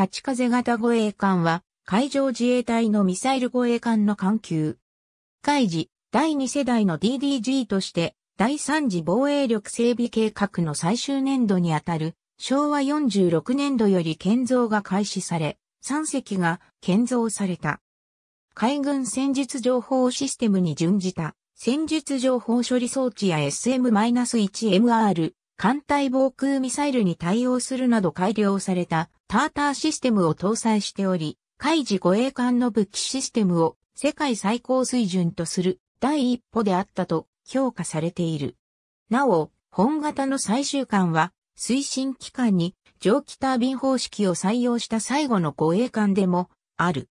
立ち風型護衛艦は、海上自衛隊のミサイル護衛艦の艦級。海事、第2世代の DDG として、第3次防衛力整備計画の最終年度にあたる、昭和46年度より建造が開始され、3隻が建造された。海軍戦術情報システムに準じた戦術情報処理装置や SM-1MR 艦隊防空ミサイルに対応するなど改良されたターターシステムを搭載しており、海自護衛艦の武器システムを世界最高水準とする第一歩であったと評価されている。なお、本型の最終艦は推進機関に蒸気タービン方式を採用した最後の護衛艦でもある。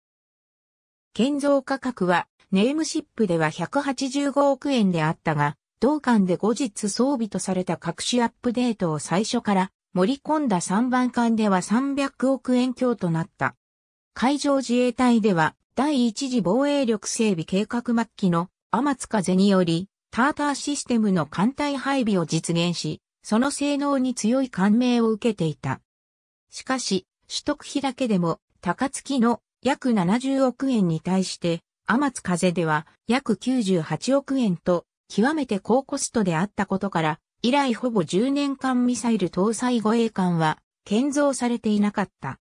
建造価格はネームシップでは185億円であったが、同艦で後日装備とされた各種アップデートを最初から盛り込んだ3番艦では300億円強となった。海上自衛隊では第一次防衛力整備計画末期の天津風により、ターターシステムの艦隊配備を実現し、その性能に強い感銘を受けていた。しかし、取得費だけでも、高槻の約70億円に対して、天津風では約98億円と、極めて高コストであったことから、以来ほぼ10年間ミサイル搭載護衛艦は建造されていなかった。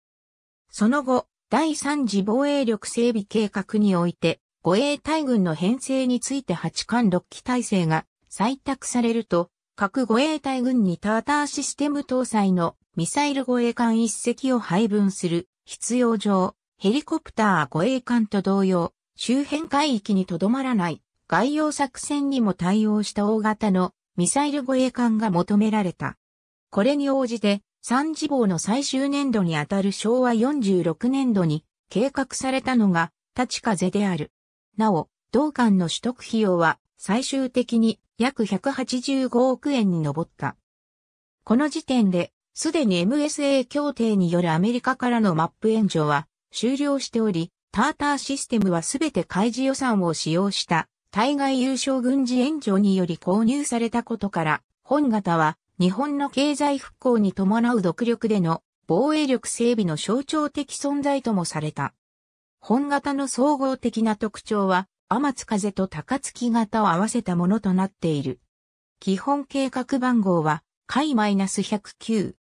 その後、第3次防衛力整備計画において、護衛隊軍の編成について8艦6機体制が採択されると、各護衛隊軍にターターシステム搭載のミサイル護衛艦1隻を配分する必要上、ヘリコプター護衛艦と同様、周辺海域にとどまらない外洋作戦にも対応した大型のミサイル護衛艦が求められた。これに応じて、三次防の最終年度にあたる昭和46年度に計画されたのが、立ち風である。なお、同館の取得費用は最終的に約185億円に上った。この時点で、すでに MSA 協定によるアメリカからのマップ援助は終了しており、ターターシステムはすべて開示予算を使用した対外優勝軍事援助により購入されたことから、本型は日本の経済復興に伴う独力での防衛力整備の象徴的存在ともされた。本型の総合的な特徴は、天津風と高月型を合わせたものとなっている。基本計画番号は、海 -109。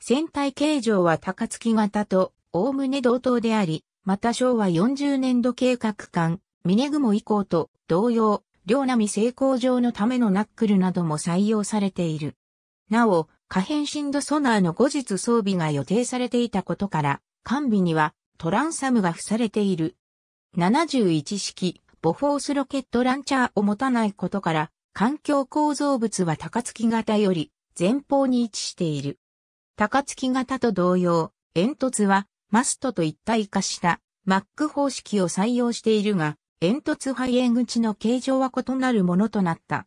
船体形状は高月型と、おおむね同等であり、また昭和40年度計画館。ミネグモ以降と同様、両波成功上のためのナックルなども採用されている。なお、可変振度ソナーの後日装備が予定されていたことから、完備にはトランサムが付されている。71式、ボフォースロケットランチャーを持たないことから、環境構造物は高槻型より前方に位置している。高槻型と同様、煙突はマストと一体化したマック方式を採用しているが、煙突肺炎口の形状は異なるものとなった。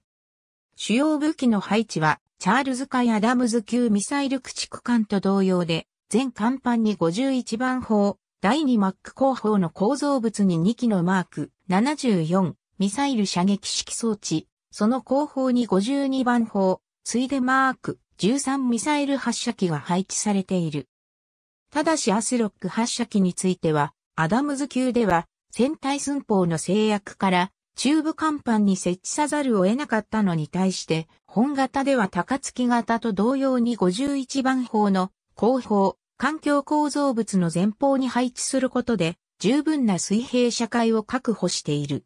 主要武器の配置は、チャールズ海アダムズ級ミサイル駆逐艦と同様で、全艦板に51番砲、第2マック後方の構造物に2機のマーク、74、ミサイル射撃式装置、その後方に52番砲、ついでマーク、13ミサイル発射機が配置されている。ただしアスロック発射機については、アダムズ級では船体寸法の制約から中部甲板に設置さざるを得なかったのに対して、本型では高槻型と同様に51番砲の後方、環境構造物の前方に配置することで、十分な水平社会を確保している。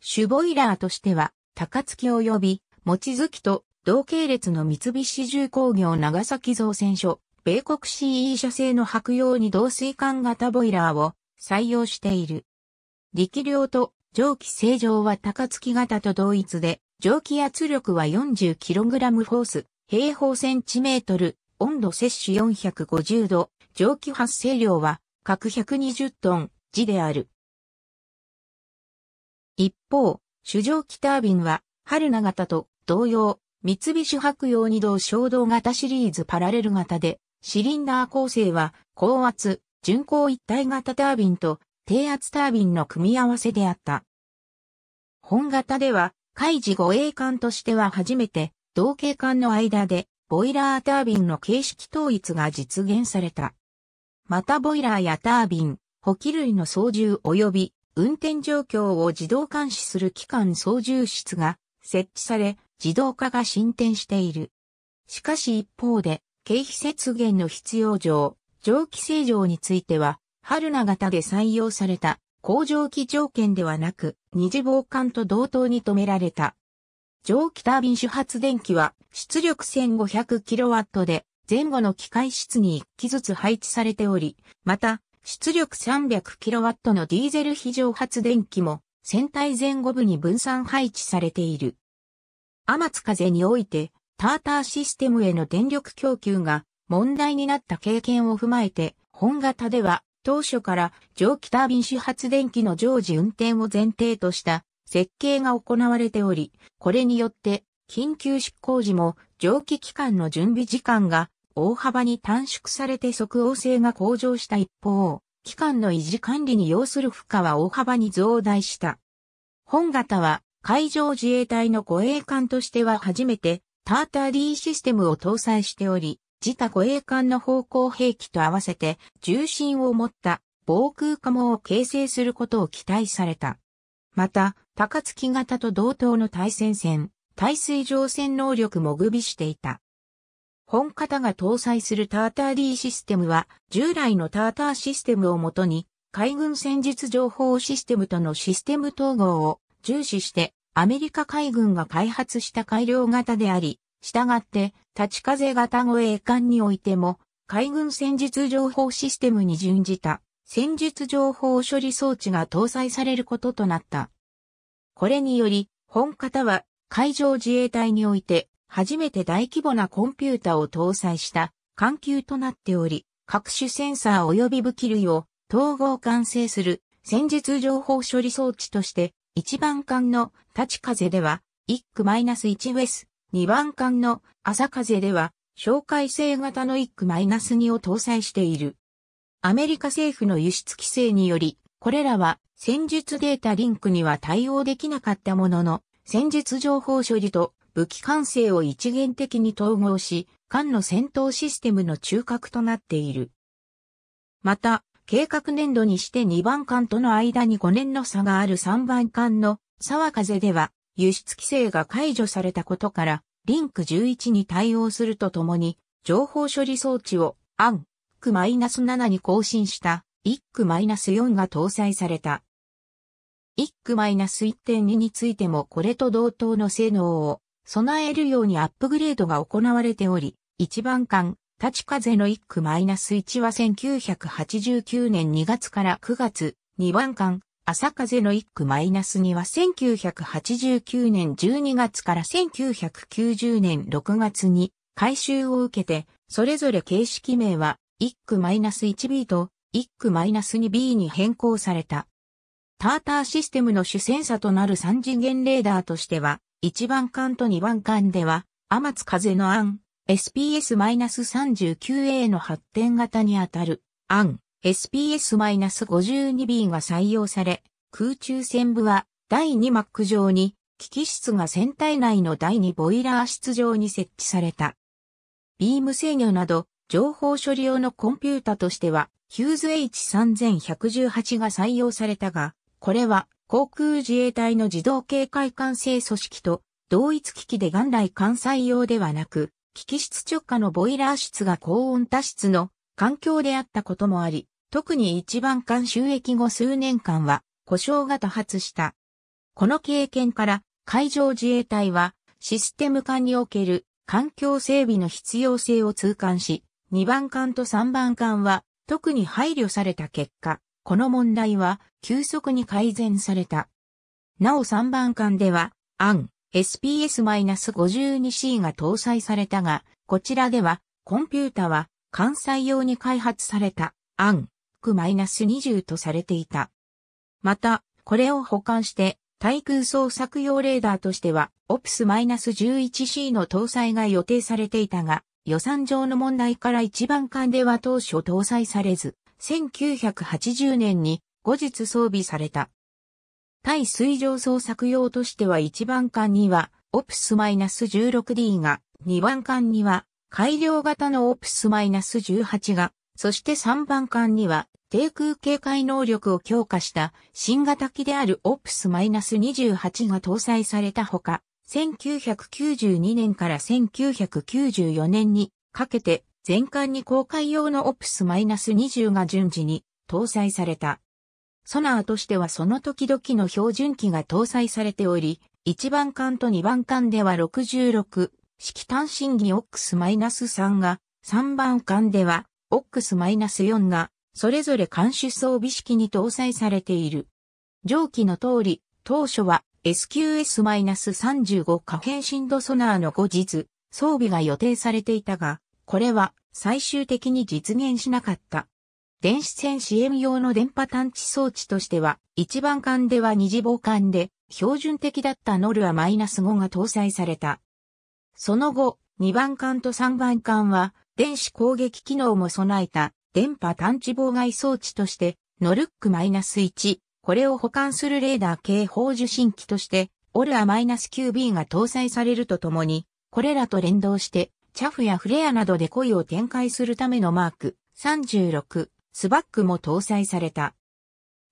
シュボイラーとしては、高槻及び、望月と同系列の三菱重工業長崎造船所、米国 CE 社製の白用に同水管型ボイラーを採用している。力量と蒸気正常は高槻型と同一で、蒸気圧力は 40kg フォース、平方センチメートル、温度摂取450度、蒸気発生量は各120トン、時である。一方、主蒸気タービンは、春名型と同様、三菱白洋二度衝動型シリーズパラレル型で、シリンダー構成は、高圧、巡航一体型タービンと低圧タービンの組み合わせであった。本型では、海事護衛艦としては初めて、同型艦の間で、ボイラータービンの形式統一が実現された。またボイラーやタービン、補給類の操縦及び運転状況を自動監視する機関操縦室が設置され、自動化が進展している。しかし一方で、経費節減の必要上、蒸気清浄については、春名型で採用された工場機条件ではなく二次防寒と同等に止められた。蒸気タービン主発電機は出力 1500kW で前後の機械室に1機ずつ配置されており、また出力 300kW のディーゼル非常発電機も船体前後部に分散配置されている。天津風においてターターシステムへの電力供給が問題になった経験を踏まえて本型では当初から蒸気タービン始発電機の常時運転を前提とした設計が行われており、これによって緊急執行時も蒸気機関の準備時間が大幅に短縮されて即応性が向上した一方、機関の維持管理に要する負荷は大幅に増大した。本型は海上自衛隊の護衛艦としては初めてターター D システムを搭載しており、自他護衛艦の方向兵器と合わせて重心を持った防空カモを形成することを期待された。また、高槻型と同等の対戦線、対水上戦能力も具備していた。本型が搭載するターター D システムは、従来のターターシステムをもとに、海軍戦術情報システムとのシステム統合を重視して、アメリカ海軍が開発した改良型であり、したがって、立ち風型護衛艦においても、海軍戦術情報システムに準じた、戦術情報処理装置が搭載されることとなった。これにより、本型は海上自衛隊において、初めて大規模なコンピュータを搭載した艦級となっており、各種センサー及び武器類を統合完成する戦術情報処理装置として、一番艦の立ち風では、1区 -1 ウェス2番艦の朝風では、哨戒性型の1区 -2 を搭載している。アメリカ政府の輸出規制により、これらは戦術データリンクには対応できなかったものの、戦術情報処理と武器管制を一元的に統合し、艦の戦闘システムの中核となっている。また、計画年度にして2番艦との間に5年の差がある3番艦の沢風では、輸出規制が解除されたことから、リンク11に対応するとともに、情報処理装置を、アン、ナス7に更新した、ナス4が搭載された。ナス1 2についてもこれと同等の性能を備えるようにアップグレードが行われており、一番間、立ち風のナス1は1989年2月から9月、2番間、朝風の一区マイナス2は1989年12月から1990年6月に改修を受けて、それぞれ形式名は一区マイナス 1B と一区マイナス 2B に変更された。ターターシステムの主戦車となる3次元レーダーとしては、1番艦と2番艦では、天津風の案、SPS-39A の発展型にあたる案、SPS-52B が採用され、空中線部は第2マック上に、機器室が船体内の第2ボイラー室上に設置された。ビーム制御など、情報処理用のコンピュータとしては、ヒューズ H3118 が採用されたが、これは航空自衛隊の自動警戒管制組織と同一機器で元来関載用ではなく、機器室直下のボイラー室が高温多湿の環境であったこともあり、特に一番間収益後数年間は故障が多発した。この経験から海上自衛隊はシステム艦における環境整備の必要性を痛感し、2番艦と3番艦は特に配慮された結果、この問題は急速に改善された。なお3番艦では、アン SPS-52C が搭載されたが、こちらではコンピュータは関西用に開発されたアンマイナス20とされていた。また、これを保管して、対空捜索用レーダーとしては、オプス -11C の搭載が予定されていたが、予算上の問題から一番艦では当初搭載されず、1980年に後日装備された。対水上捜索用としては一番艦には、オプス -16D が、2番艦には、改良型のオプス -18 が、そして3番艦には低空警戒能力を強化した新型機である OPS-28 が搭載されたほか、1992年から1994年にかけて全艦に公開用の OPS-20 が順次に搭載された。ソナーとしてはその時々の標準機が搭載されており、1番艦と2番艦では66式単身儀 OX-3 が、3番艦では OX-4 がそれぞれ監視装備式に搭載されている。上記の通り、当初は SQS-35 可変振度ソナーの後日、装備が予定されていたが、これは最終的に実現しなかった。電子戦支援用の電波探知装置としては、一番艦では二次防艦で、標準的だったノルア -5 が搭載された。その後、2番艦と3番艦は、電子攻撃機能も備えた電波探知妨害装置として、ノルック -1、これを保管するレーダー警報受信機として、オルア -9B が搭載されるとともに、これらと連動して、チャフやフレアなどで恋を展開するためのマーク36、スバックも搭載された。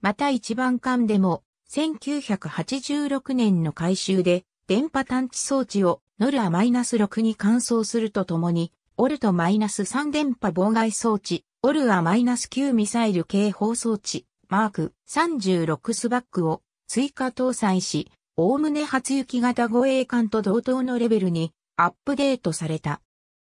また一番艦でも、1986年の改修で、電波探知装置をノルア -6 に換装するとともに、オルト -3 電波妨害装置、オルア -9 ミサイル警放送置マーク36スバックを追加搭載し、おおむね初雪型護衛艦と同等のレベルにアップデートされた。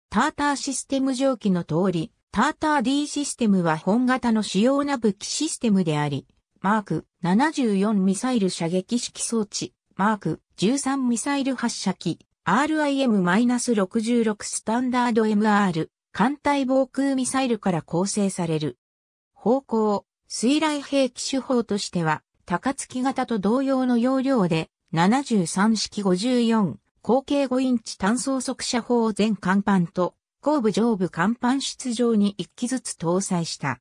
ターターシステム上記の通り、ターター D システムは本型の主要な武器システムであり、マーク74ミサイル射撃式装置、マーク13ミサイル発射機、RIM-66 スタンダード MR、艦隊防空ミサイルから構成される。方向、水雷兵器手法としては、高月型と同様の要領で、73式54、口径5インチ単装速射砲を全艦板と、後部上部艦板室上に1機ずつ搭載した。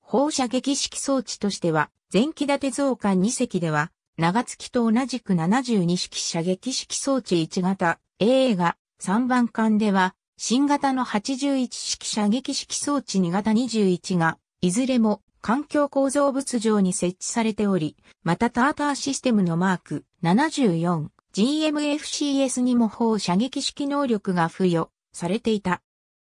放射撃式装置としては、前期立て増艦2隻では、長月と同じく72式射撃式装置1型 AA が3番艦では新型の81式射撃式装置2型21が、いずれも環境構造物上に設置されており、またターターシステムのマーク 74GMFCS にも砲射撃式能力が付与されていた。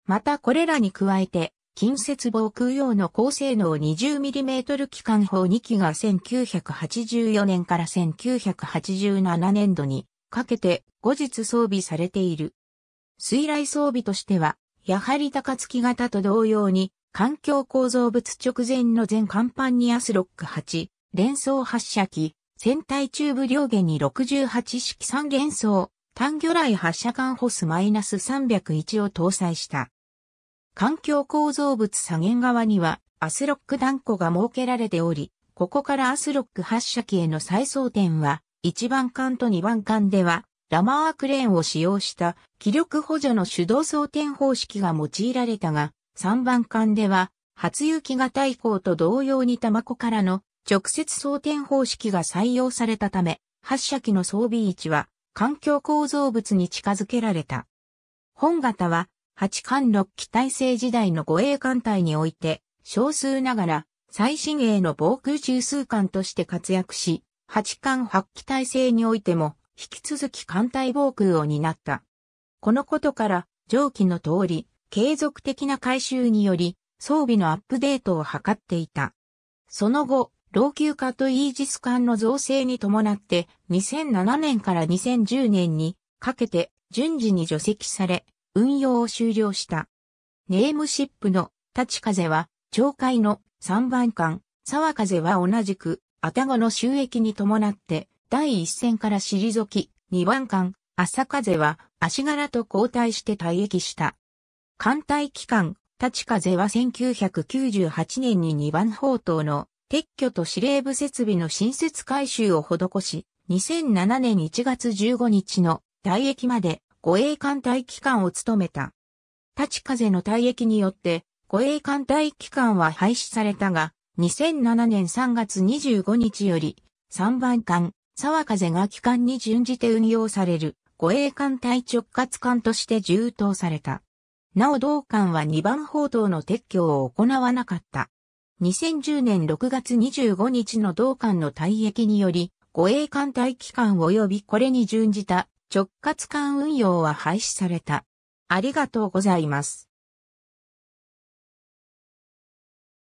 またこれらに加えて、近接防空用の高性能 20mm 機関砲2機が1984年から1987年度にかけて後日装備されている。水雷装備としては、やはり高月型と同様に、環境構造物直前の全甲板にアスロック8、連装発射機、船体中部両下に68式3連装、単魚雷発射管ホスマイナス -301 を搭載した。環境構造物左舷側にはアスロック断固が設けられており、ここからアスロック発射機への再装点は、1番艦と2番艦ではラマークレーンを使用した気力補助の手動装填方式が用いられたが、3番艦では、初雪型以降と同様に卵からの直接装填方式が採用されたため、発射機の装備位置は環境構造物に近づけられた。本型は、8艦6機体制時代の護衛艦隊において、少数ながら、最新鋭の防空中枢艦として活躍し、8艦8機体制においても、引き続き艦隊防空を担った。このことから、上記の通り、継続的な改修により、装備のアップデートを図っていた。その後、老朽化とイージス艦の造成に伴って、2007年から2010年にかけて順次に除籍され、運用を終了した。ネームシップの立ち風は、鳥海の3番艦、沢風は同じく、アタゴの収益に伴って、第一線から退き、二番艦、朝風は足柄と交代して退役した。艦隊機関、立風は1998年に二番砲塔の撤去と司令部設備の新設改修を施し、2007年1月15日の退役まで護衛艦隊機関を務めた。立風の退役によって護衛艦隊機関は廃止されたが、2007年3月25日より3番艦沢風が機関に準じて運用される護衛艦隊直轄艦として充当された。なお同艦は2番砲塔の撤去を行わなかった。2010年6月25日の同艦の退役により、護衛艦隊機関及びこれに準じた直轄艦運用は廃止された。ありがとうございます。